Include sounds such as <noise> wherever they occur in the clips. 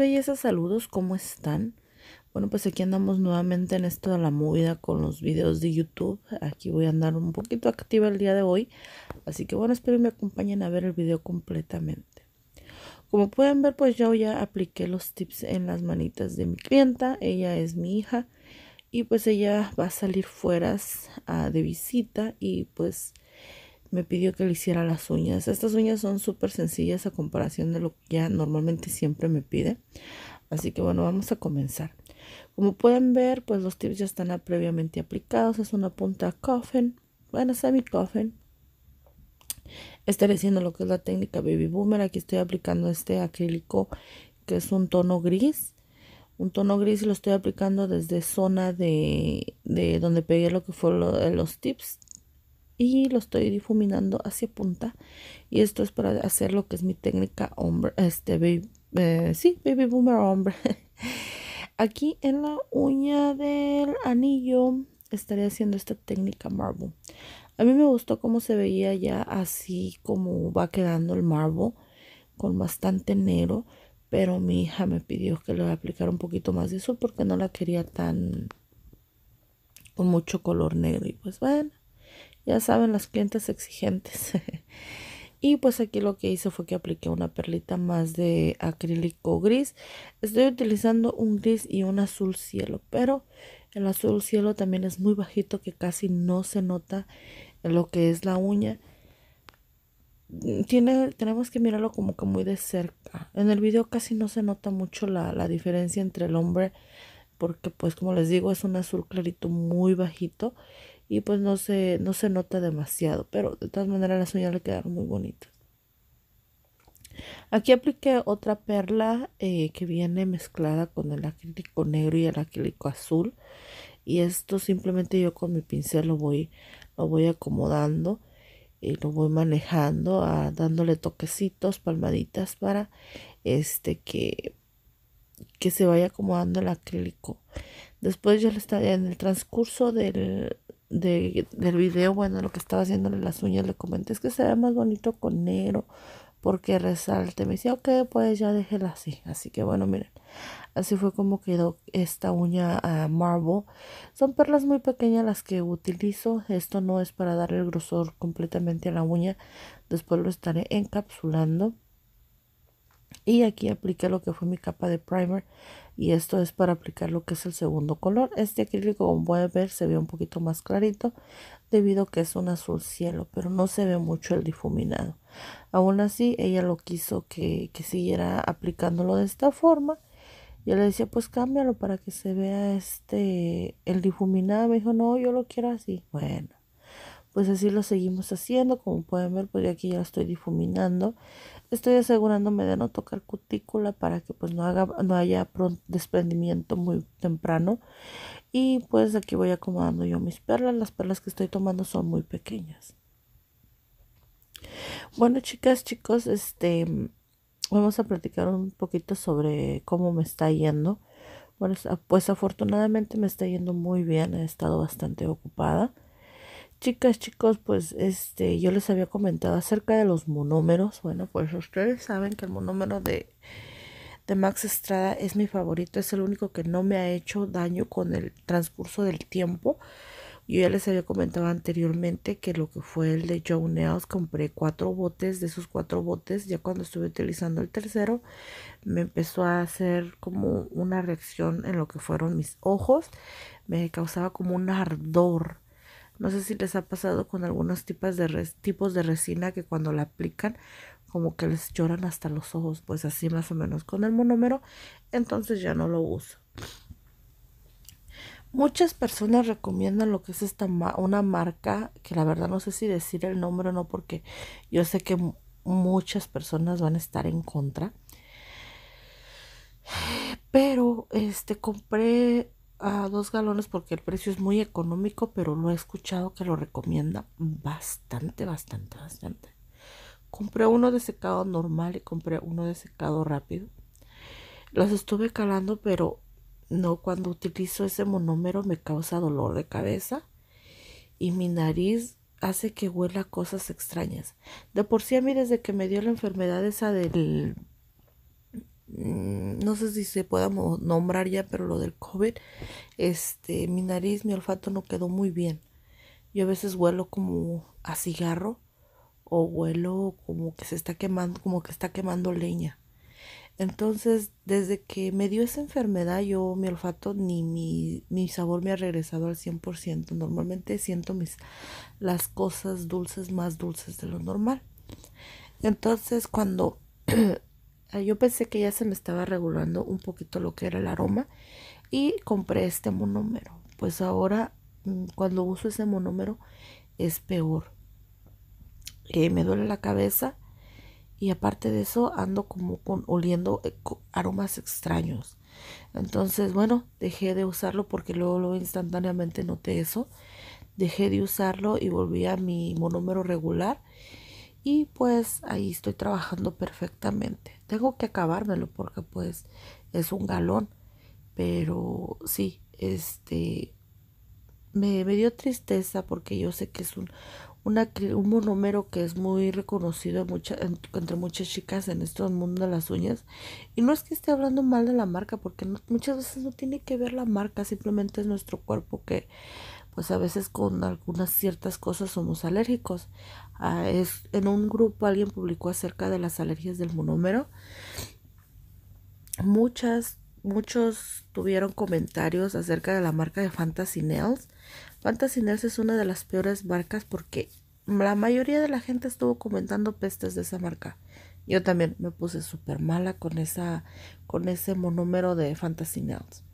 bellezas, saludos, ¿cómo están? Bueno, pues aquí andamos nuevamente en esto de la movida con los videos de YouTube. Aquí voy a andar un poquito activa el día de hoy. Así que bueno, espero que me acompañen a ver el video completamente. Como pueden ver, pues yo ya apliqué los tips en las manitas de mi clienta. Ella es mi hija. Y pues ella va a salir fuera ah, de visita y pues me pidió que le hiciera las uñas. Estas uñas son súper sencillas a comparación de lo que ya normalmente siempre me pide. Así que bueno, vamos a comenzar. Como pueden ver, pues los tips ya están previamente aplicados. Es una punta coffin, bueno, semi coffin. Estaré haciendo lo que es la técnica Baby Boomer. Aquí estoy aplicando este acrílico que es un tono gris. Un tono gris y lo estoy aplicando desde zona de, de donde pegué lo que fue los tips y lo estoy difuminando hacia punta y esto es para hacer lo que es mi técnica hombre este baby, eh, sí baby boomer hombre <laughs> aquí en la uña del anillo estaré haciendo esta técnica marble a mí me gustó cómo se veía ya así como va quedando el marble con bastante negro pero mi hija me pidió que le aplicara un poquito más de azul. porque no la quería tan con mucho color negro y pues bueno ya saben, las clientes exigentes. <laughs> y pues aquí lo que hice fue que apliqué una perlita más de acrílico gris. Estoy utilizando un gris y un azul cielo, pero el azul cielo también es muy bajito que casi no se nota en lo que es la uña. Tiene, tenemos que mirarlo como que muy de cerca. En el video casi no se nota mucho la, la diferencia entre el hombre porque pues como les digo es un azul clarito muy bajito y pues no se, no se nota demasiado, pero de todas maneras las uñas le quedaron muy bonitas. Aquí apliqué otra perla eh, que viene mezclada con el acrílico negro y el acrílico azul. Y esto simplemente yo con mi pincel lo voy, lo voy acomodando y lo voy manejando, ah, dándole toquecitos, palmaditas para este que, que se vaya acomodando el acrílico. Después ya le en el transcurso del, de, del video, bueno, lo que estaba haciéndole las uñas, le comenté, es que se ve más bonito con negro, porque resalte. Me decía, ok, pues ya déjela así. Así que bueno, miren, así fue como quedó esta uña a ah, marble. Son perlas muy pequeñas las que utilizo. Esto no es para dar el grosor completamente a la uña. Después lo estaré encapsulando. Y aquí apliqué lo que fue mi capa de primer y esto es para aplicar lo que es el segundo color este acrílico como pueden ver se ve un poquito más clarito debido a que es un azul cielo pero no se ve mucho el difuminado aún así ella lo quiso que, siguiera aplicándolo de esta forma yo le decía pues cámbialo para que se vea este el difuminado me dijo no yo lo quiero así bueno pues así lo seguimos haciendo como pueden ver pues yo aquí ya lo estoy difuminando estoy asegurándome de no tocar cutícula para que pues no, haga, no haya desprendimiento muy temprano. Y pues aquí voy acomodando yo mis perlas. Las perlas que estoy tomando son muy pequeñas. Bueno, chicas, chicos, este vamos a platicar un poquito sobre cómo me está yendo. Bueno, pues, pues afortunadamente me está yendo muy bien, he estado bastante ocupada chicas, chicos, pues este, yo les había comentado acerca de los monómeros. Bueno, pues ustedes saben que el monómero de, Max Estrada es mi favorito, es el único que no me ha hecho daño con el transcurso del tiempo. Yo ya les había comentado anteriormente que lo que fue el de Joe Nails, compré cuatro botes, de esos cuatro botes, ya cuando estuve utilizando el tercero, me empezó a hacer como una reacción en lo que fueron mis ojos, me causaba como un ardor no sé si les ha pasado con algunos tipos de, tipos de resina que cuando la aplican como que les lloran hasta los ojos, pues así más o menos con el monómero, entonces ya no lo uso. Muchas personas recomiendan lo que es esta una marca que la verdad no sé si decir el nombre o no porque yo sé que muchas personas van a estar en contra. Pero este compré a dos galones porque el precio es muy económico, pero lo he escuchado que lo recomienda bastante, bastante, bastante. Compré uno de secado normal y compré uno de secado rápido. Las estuve calando, pero no, cuando utilizo ese monómero me causa dolor de cabeza y mi nariz hace que huela cosas extrañas. De por sí a mí desde que me dio la enfermedad esa del Mm, no sé si se pueda nombrar ya, pero lo del COVID, este, mi nariz, mi olfato no quedó muy bien. Yo a veces huelo como a cigarro o huelo como que se está quemando, como que está quemando leña. Entonces, desde que me dio esa enfermedad, yo mi olfato ni mi, mi sabor me ha regresado al 100%. Normalmente siento mis, las cosas dulces más dulces de lo normal. Entonces, cuando <clears throat> Ah, yo pensé que ya se me estaba regulando un poquito lo que era el aroma y compré este monómero. Pues ahora mm, cuando uso ese monómero es peor. Eh, me duele la cabeza y aparte de eso ando como con oliendo eh, aromas extraños. Entonces, bueno, dejé de usarlo porque luego, luego instantáneamente noté eso. Dejé de usarlo y volví a mi monómero regular y pues ahí estoy trabajando perfectamente tengo que acabármelo porque pues es un galón. Pero sí, este me, me dio tristeza porque yo sé que es un, una, que es muy reconocido entre muchas chicas en este mundo de las uñas. Y no es que esté hablando mal de la marca, porque muchas veces no tiene que ver la marca, simplemente es nuestro cuerpo que pues a veces con algunas ciertas cosas somos alérgicos. Ah, en un grupo alguien publicó acerca de las alergias del monómero. Muchas, muchos tuvieron comentarios acerca de la marca de Fantasy Nails. Fantasy Nails es una de las peores marcas porque la mayoría de la gente estuvo comentando pestes de esa marca. Yo también me puse súper mala con, esa, con ese monómero de Fantasy Nails.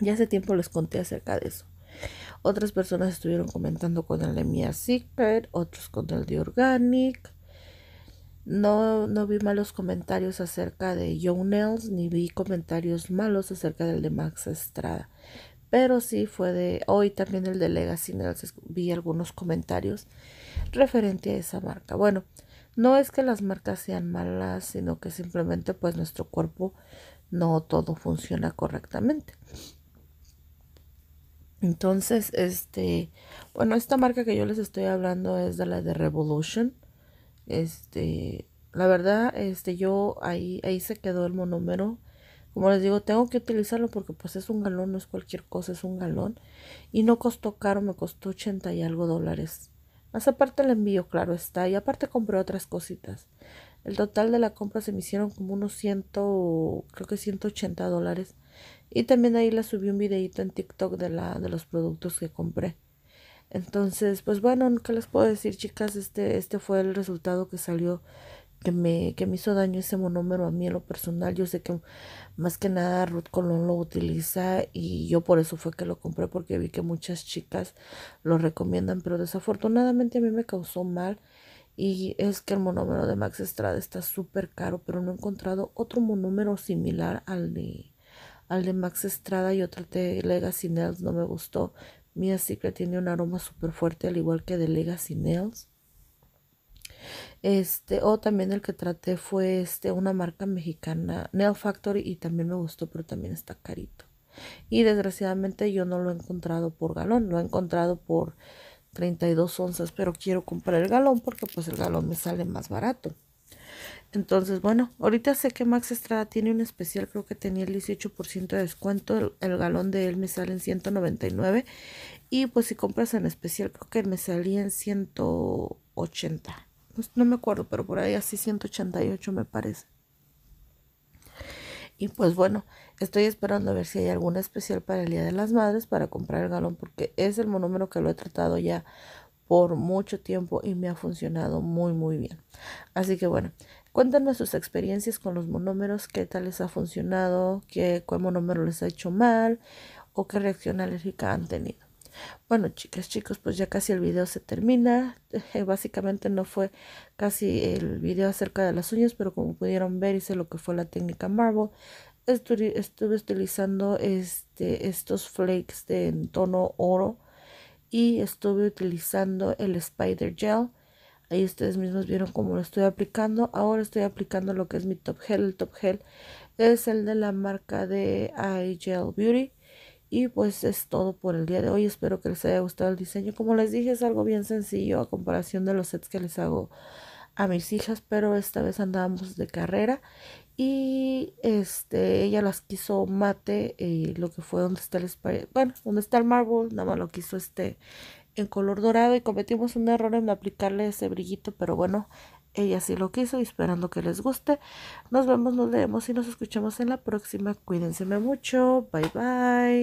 Ya hace tiempo les conté acerca de eso. Otras personas estuvieron comentando con el de Mia Secret, otros con el de Organic. No, no vi malos comentarios acerca de Young Nails, ni vi comentarios malos acerca del de Max Estrada. Pero sí fue de hoy también el de Legacy Nails. Vi algunos comentarios referente a esa marca. Bueno, no es que las marcas sean malas, sino que simplemente pues nuestro cuerpo no todo funciona correctamente. Entonces, este, bueno, esta marca que yo les estoy hablando es de la de Revolution. Este, la verdad, este, yo ahí, ahí se quedó el monómero. Como les digo, tengo que utilizarlo porque pues es un galón, no es cualquier cosa, es un galón. Y no costó caro, me costó 80 y algo dólares. Más aparte el envío, claro está. Y aparte compré otras cositas. El total de la compra se me hicieron como unos 100, creo que 180 dólares. Y también ahí la subí un videito en TikTok de, la, de los productos que compré. Entonces, pues bueno, ¿qué les puedo decir, chicas? Este, este fue el resultado que salió, que me, que me hizo daño ese monómero a mí en lo personal. Yo sé que más que nada Ruth Colón lo utiliza y yo por eso fue que lo compré, porque vi que muchas chicas lo recomiendan, pero desafortunadamente a mí me causó mal. Y es que el monómero de Max Estrada está súper caro, pero no he encontrado otro monómero similar al de al de Max Estrada y otro de Legacy Nails no me gustó. sí que tiene un aroma súper fuerte, al igual que de Legacy Nails. Este, o también el que traté fue este, una marca mexicana, Nail Factory, y también me gustó, pero también está carito. Y desgraciadamente yo no lo he encontrado por galón, lo he encontrado por 32 onzas, pero quiero comprar el galón porque pues el galón me sale más barato. Entonces, bueno, ahorita sé que Max Estrada tiene un especial, creo que tenía el 18% de descuento, el, galón de él me sale en 199 y pues si compras en especial creo que me salía en 180. no me acuerdo, pero por ahí así 188 me parece. Y pues bueno, estoy esperando a ver si hay alguna especial para el Día de las Madres para comprar el galón porque es el monómero que lo he tratado ya por mucho tiempo y me ha funcionado muy muy bien. Así que bueno, Cuéntanos sus experiencias con los monómeros, qué tal les ha funcionado, qué, cuál monómero les ha hecho mal o qué reacción alérgica han tenido. Bueno, chicas, chicos, pues ya casi el video se termina. <laughs> Básicamente no fue casi el video acerca de las uñas, pero como pudieron ver hice lo que fue la técnica Marble. Estuve, estuve utilizando este, estos flakes de tono oro y estuve utilizando el Spider Gel Ahí ustedes mismos vieron cómo lo estoy aplicando. Ahora estoy aplicando lo que es mi Top Gel. El Top Gel es el de la marca de Eye Gel Beauty. Y pues es todo por el día de hoy. Espero que les haya gustado el diseño. Como les dije, es algo bien sencillo a comparación de los sets que les hago a mis hijas, pero esta vez andábamos de carrera y este ella las quiso mate Y eh, lo que fue donde está el bueno donde está el marble nada más lo quiso este en color dorado y cometimos un error en aplicarle ese brillito, pero bueno, ella sí lo quiso y esperando que les guste. Nos vemos, nos leemos y nos escuchamos en la próxima. Cuídense mucho. Bye bye.